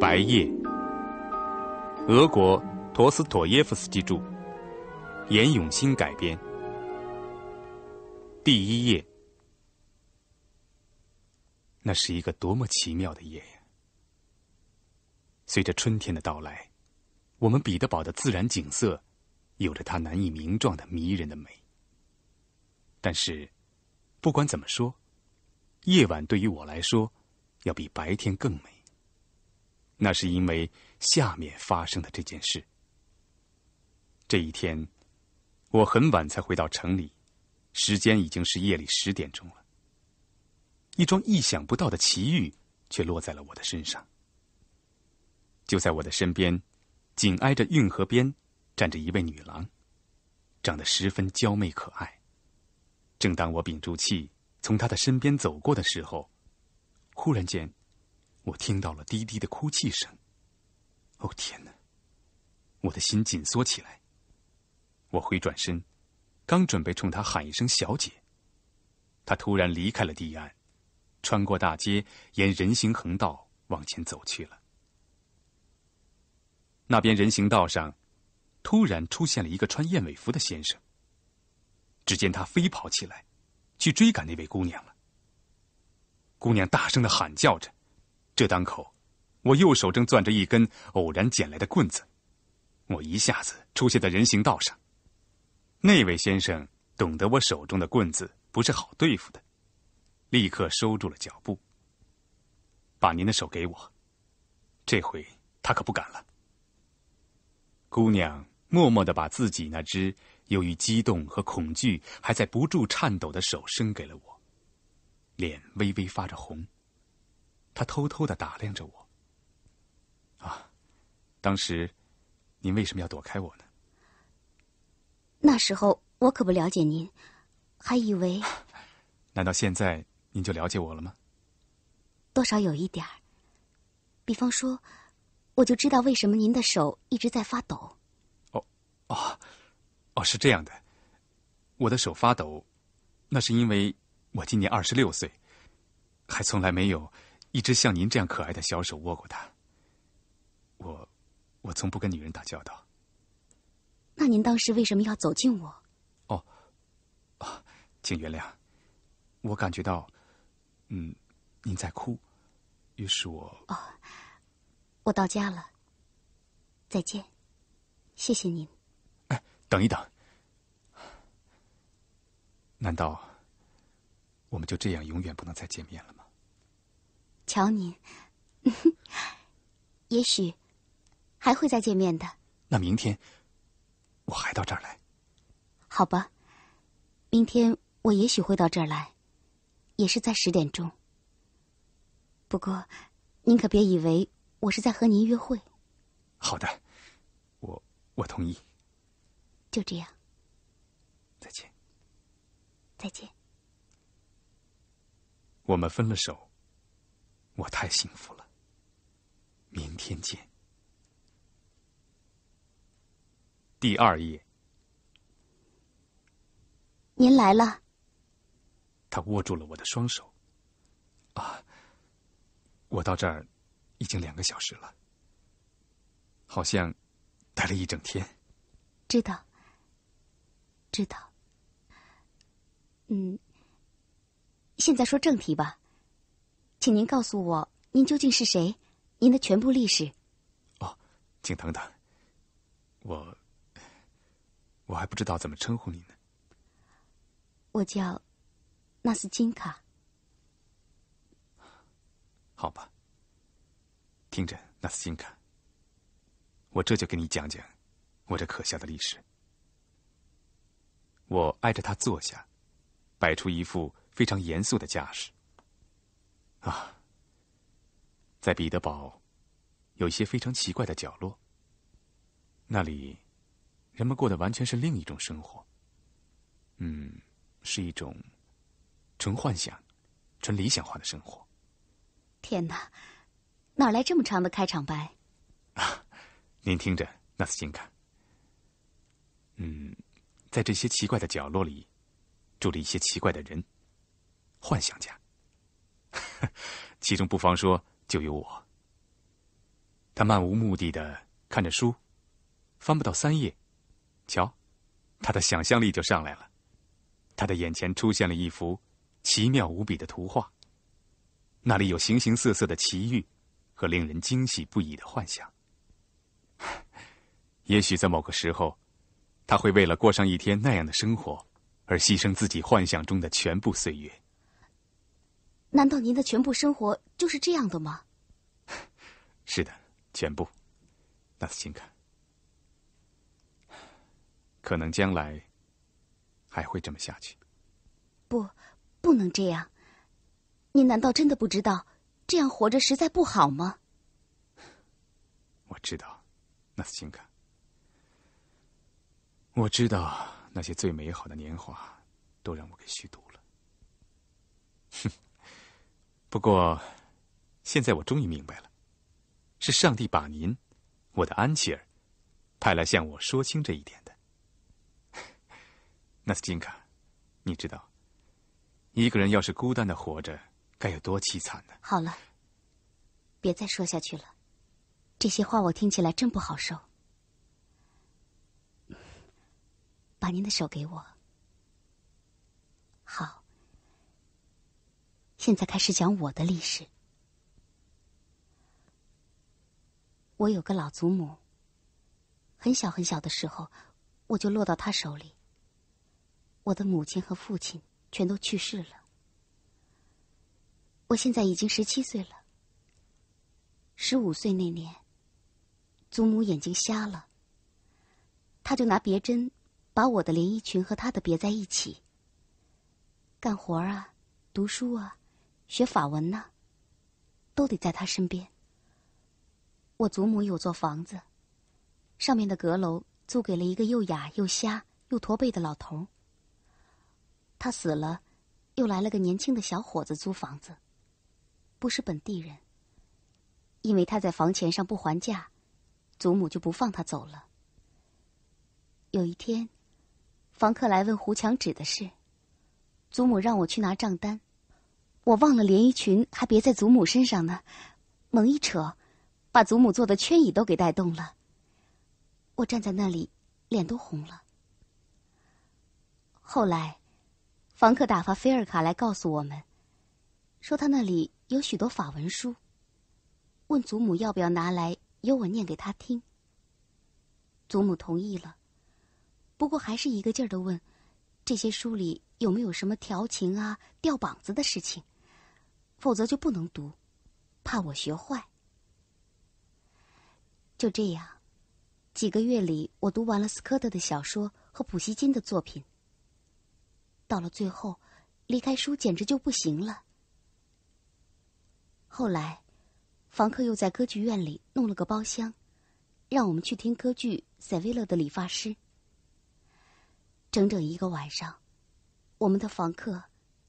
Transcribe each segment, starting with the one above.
白夜，俄国陀思妥耶夫斯基著，严永新改编。第一夜，那是一个多么奇妙的夜呀！随着春天的到来，我们彼得堡的自然景色有着它难以名状的迷人的美。但是，不管怎么说，夜晚对于我来说，要比白天更美。那是因为下面发生的这件事。这一天，我很晚才回到城里，时间已经是夜里十点钟了。一桩意想不到的奇遇却落在了我的身上。就在我的身边，紧挨着运河边站着一位女郎，长得十分娇媚可爱。正当我屏住气从她的身边走过的时候，忽然间。我听到了低低的哭泣声，哦，天哪！我的心紧缩起来。我回转身，刚准备冲她喊一声“小姐”，她突然离开了堤岸，穿过大街，沿人行横道往前走去了。那边人行道上，突然出现了一个穿燕尾服的先生。只见他飞跑起来，去追赶那位姑娘了。姑娘大声的喊叫着。这当口，我右手正攥着一根偶然捡来的棍子，我一下子出现在人行道上。那位先生懂得我手中的棍子不是好对付的，立刻收住了脚步，把您的手给我。这回他可不敢了。姑娘默默的把自己那只由于激动和恐惧还在不住颤抖的手伸给了我，脸微微发着红。他偷偷的打量着我。啊，当时您为什么要躲开我呢？那时候我可不了解您，还以为 难道现在您就了解我了吗？多少有一点儿。比方说，我就知道为什么您的手一直在发抖。哦，哦，哦，是这样的，我的手发抖，那是因为我今年二十六岁，还从来没有。一只像您这样可爱的小手握过它。我，我从不跟女人打交道。那您当时为什么要走近我？哦，啊，请原谅，我感觉到，嗯，您在哭，于是我……哦，我到家了，再见，谢谢您。哎，等一等，难道我们就这样永远不能再见面了？瞧您，也许还会再见面的。那明天我还到这儿来？好吧，明天我也许会到这儿来，也是在十点钟。不过，您可别以为我是在和您约会。好的，我我同意。就这样。再见。再见。我们分了手。我太幸福了。明天见。第二页。您来了。他握住了我的双手。啊，我到这儿已经两个小时了，好像待了一整天。知道，知道。嗯，现在说正题吧。请您告诉我，您究竟是谁？您的全部历史。哦，请等等，我我还不知道怎么称呼您呢。我叫纳斯金卡。好吧。听着，纳斯金卡，我这就给你讲讲我这可笑的历史。我挨着他坐下，摆出一副非常严肃的架势。啊，在彼得堡，有一些非常奇怪的角落。那里，人们过的完全是另一种生活。嗯，是一种纯幻想、纯理想化的生活。天哪，哪来这么长的开场白？啊，您听着，纳斯金卡。嗯，在这些奇怪的角落里，住着一些奇怪的人，幻想家。其中不妨说，就有我。他漫无目的的看着书，翻不到三页，瞧，他的想象力就上来了。他的眼前出现了一幅奇妙无比的图画。那里有形形色色的奇遇，和令人惊喜不已的幻想。也许在某个时候，他会为了过上一天那样的生活，而牺牲自己幻想中的全部岁月。难道您的全部生活就是这样的吗？是的，全部。那斯金可能将来还会这么下去。不，不能这样。您难道真的不知道这样活着实在不好吗？我知道，那斯金卡。我知道那些最美好的年华都让我给虚度了。哼。不过，现在我终于明白了，是上帝把您，我的安琪儿，派来向我说清这一点的。纳 斯金卡，你知道，一个人要是孤单的活着，该有多凄惨呢？好了，别再说下去了，这些话我听起来真不好受。把您的手给我。好。现在开始讲我的历史。我有个老祖母。很小很小的时候，我就落到他手里。我的母亲和父亲全都去世了。我现在已经十七岁了。十五岁那年，祖母眼睛瞎了。他就拿别针，把我的连衣裙和他的别在一起。干活啊，读书啊。学法文呢，都得在他身边。我祖母有座房子，上面的阁楼租给了一个又哑又瞎又驼背的老头他死了，又来了个年轻的小伙子租房子，不是本地人。因为他在房钱上不还价，祖母就不放他走了。有一天，房客来问糊墙纸的事，祖母让我去拿账单。我忘了连衣裙还别在祖母身上呢，猛一扯，把祖母坐的圈椅都给带动了。我站在那里，脸都红了。后来，房客打发菲尔卡来告诉我们，说他那里有许多法文书，问祖母要不要拿来由我念给他听。祖母同意了，不过还是一个劲儿的问，这些书里有没有什么调情啊、吊膀子的事情。否则就不能读，怕我学坏。就这样，几个月里，我读完了斯科特的小说和普希金的作品。到了最后，离开书简直就不行了。后来，房客又在歌剧院里弄了个包厢，让我们去听歌剧《塞维勒的理发师》。整整一个晚上，我们的房客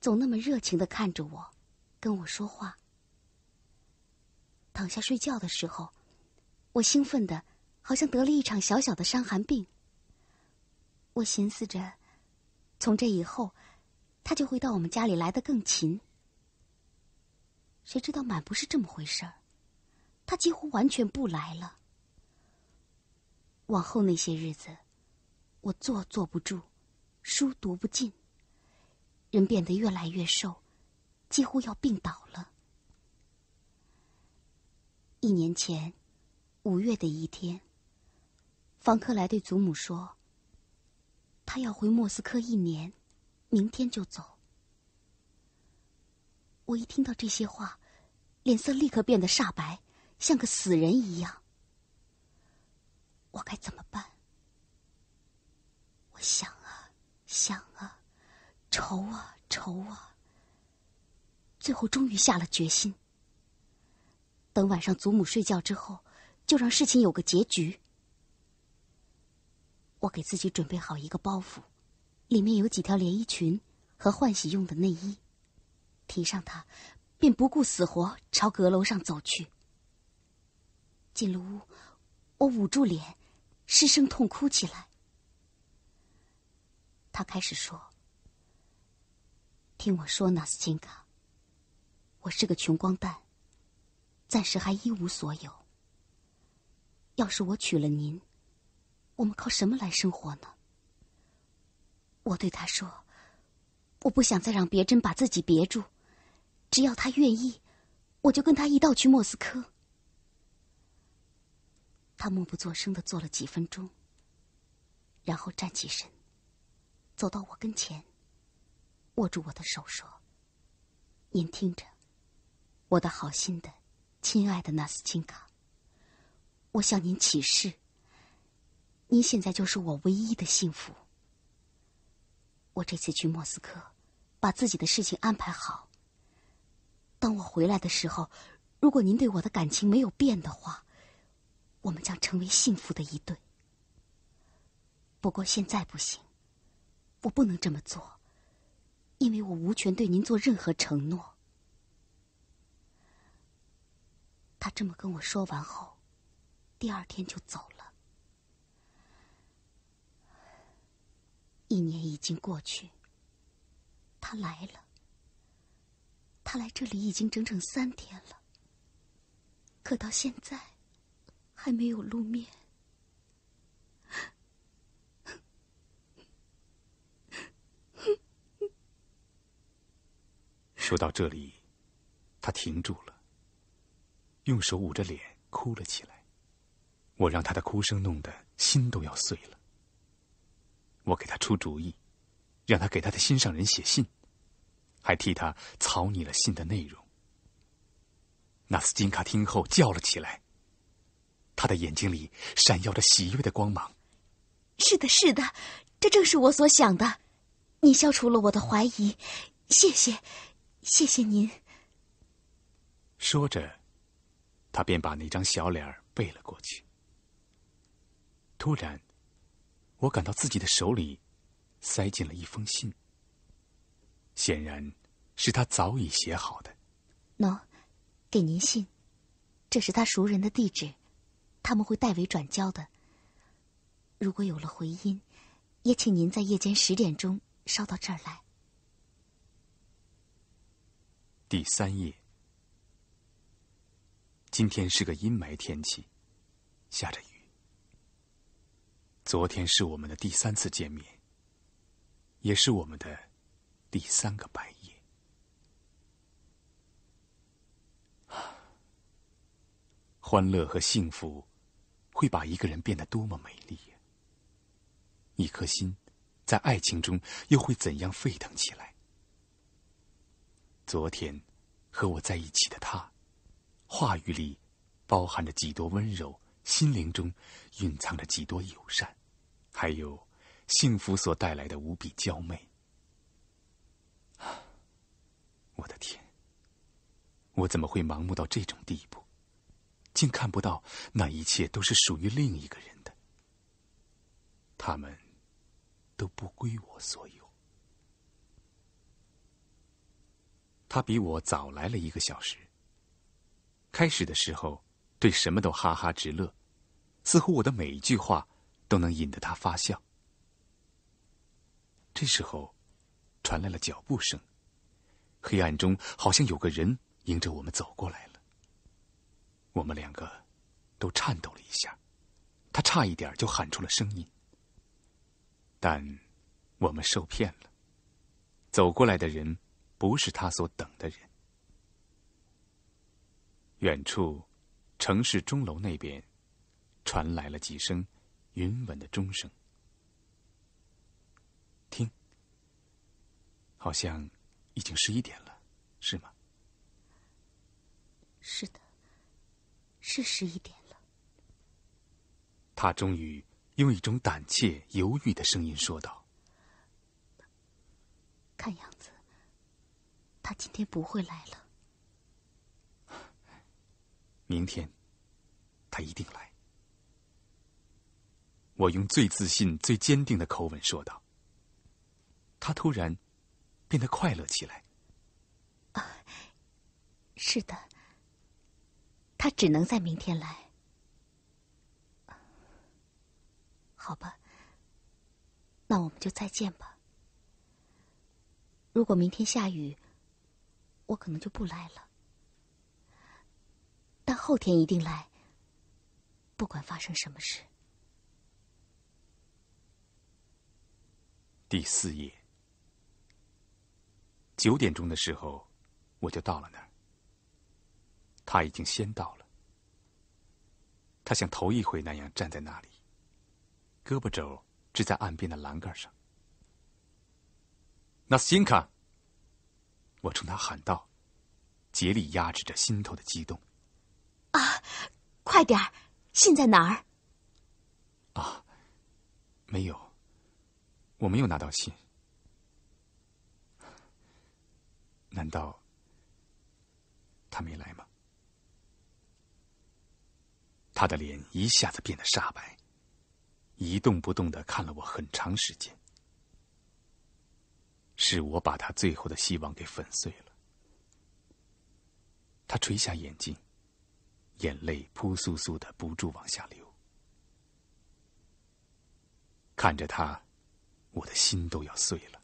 总那么热情的看着我。跟我说话。躺下睡觉的时候，我兴奋的，好像得了一场小小的伤寒病。我寻思着，从这以后，他就会到我们家里来的更勤。谁知道满不是这么回事儿，他几乎完全不来了。往后那些日子，我坐坐不住，书读不进，人变得越来越瘦。几乎要病倒了。一年前，五月的一天，方克莱对祖母说：“他要回莫斯科一年，明天就走。”我一听到这些话，脸色立刻变得煞白，像个死人一样。我该怎么办？我想啊，想啊，愁啊，愁啊！最后，终于下了决心。等晚上祖母睡觉之后，就让事情有个结局。我给自己准备好一个包袱，里面有几条连衣裙和换洗用的内衣，提上它，便不顾死活朝阁楼上走去。进了屋，我捂住脸，失声痛哭起来。他开始说：“听我说纳斯金卡。”我是个穷光蛋，暂时还一无所有。要是我娶了您，我们靠什么来生活呢？我对他说：“我不想再让别针把自己别住，只要他愿意，我就跟他一道去莫斯科。”他默不作声的坐了几分钟，然后站起身，走到我跟前，握住我的手说：“您听着。”我的好心的、亲爱的纳斯金卡，我向您起誓，您现在就是我唯一的幸福。我这次去莫斯科，把自己的事情安排好。当我回来的时候，如果您对我的感情没有变的话，我们将成为幸福的一对。不过现在不行，我不能这么做，因为我无权对您做任何承诺。他这么跟我说完后，第二天就走了。一年已经过去，他来了，他来这里已经整整三天了，可到现在还没有露面。说到这里，他停住了。用手捂着脸哭了起来，我让他的哭声弄得心都要碎了。我给他出主意，让他给他的心上人写信，还替他草拟了信的内容。纳斯金卡听后叫了起来，他的眼睛里闪耀着喜悦的光芒。是的，是的，这正是我所想的。你消除了我的怀疑，谢谢，谢谢您。说着。他便把那张小脸背了过去。突然，我感到自己的手里塞进了一封信，显然是他早已写好的。喏，给您信，这是他熟人的地址，他们会代为转交的。如果有了回音，也请您在夜间十点钟捎到这儿来。第三页。今天是个阴霾天气，下着雨。昨天是我们的第三次见面，也是我们的第三个白夜。啊，欢乐和幸福会把一个人变得多么美丽呀！一颗心在爱情中又会怎样沸腾起来？昨天和我在一起的他。话语里，包含着几多温柔；心灵中，蕴藏着几多友善，还有幸福所带来的无比娇媚。啊，我的天！我怎么会盲目到这种地步，竟看不到那一切都是属于另一个人的？他们都不归我所有。他比我早来了一个小时。开始的时候，对什么都哈哈直乐，似乎我的每一句话都能引得他发笑。这时候，传来了脚步声，黑暗中好像有个人迎着我们走过来了。我们两个都颤抖了一下，他差一点就喊出了声音。但我们受骗了，走过来的人不是他所等的人。远处，城市钟楼那边，传来了几声，匀稳的钟声。听，好像已经十一点了，是吗？是的，是十一点了。他终于用一种胆怯、犹豫的声音说道：“看样子，他今天不会来了。”明天，他一定来。我用最自信、最坚定的口吻说道。他突然变得快乐起来。啊，是的。他只能在明天来。好吧，那我们就再见吧。如果明天下雨，我可能就不来了。他后天一定来，不管发生什么事。第四夜，九点钟的时候，我就到了那儿。他已经先到了。他像头一回那样站在那里，胳膊肘支在岸边的栏杆上。纳斯金卡，我冲他喊道，竭力压制着心头的激动。啊，快点儿，信在哪儿？啊，没有，我没有拿到信。难道他没来吗？他的脸一下子变得煞白，一动不动的看了我很长时间。是我把他最后的希望给粉碎了。他垂下眼睛。眼泪扑簌簌的不住往下流，看着他，我的心都要碎了。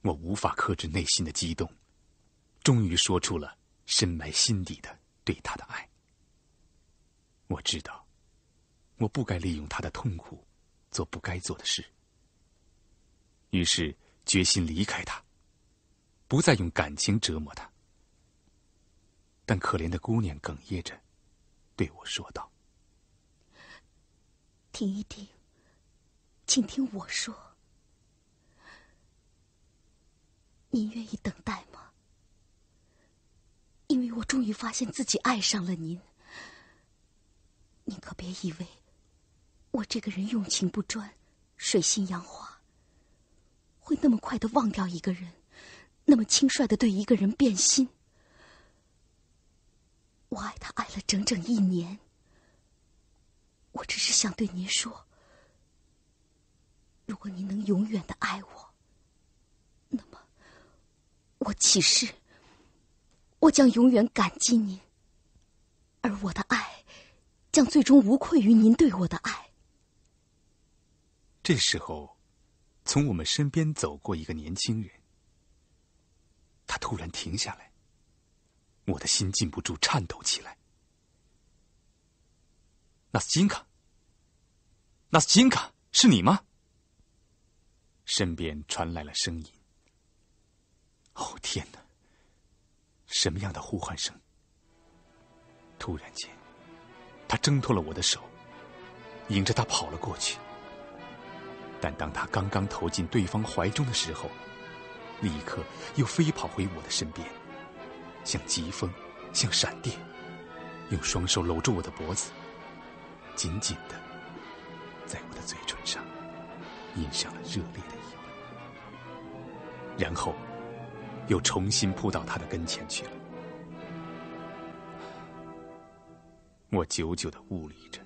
我无法克制内心的激动，终于说出了深埋心底的对他的爱。我知道，我不该利用他的痛苦，做不该做的事。于是，决心离开他，不再用感情折磨他。但可怜的姑娘哽咽着对我说道：“停一停，请听我说，您愿意等待吗？因为我终于发现自己爱上了您。您可别以为我这个人用情不专，水性杨花，会那么快的忘掉一个人，那么轻率的对一个人变心。”我爱他爱了整整一年。我只是想对您说：如果您能永远的爱我，那么我起誓，我将永远感激您。而我的爱，将最终无愧于您对我的爱。这时候，从我们身边走过一个年轻人，他突然停下来。我的心禁不住颤抖起来。那斯金卡，那斯金卡，是你吗？身边传来了声音。哦，天哪！什么样的呼唤声？突然间，他挣脱了我的手，迎着他跑了过去。但当他刚刚投进对方怀中的时候，立刻又飞跑回我的身边。像疾风，像闪电，用双手搂住我的脖子，紧紧的在我的嘴唇上印上了热烈的一吻，然后又重新扑到他的跟前去了。我久久的雾立着，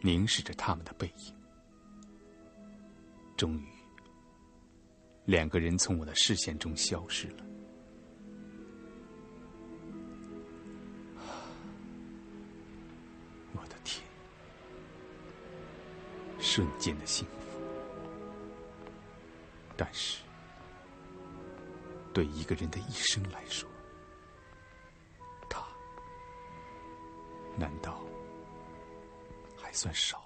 凝视着他们的背影，终于，两个人从我的视线中消失了。瞬间的幸福，但是，对一个人的一生来说，他难道还算少？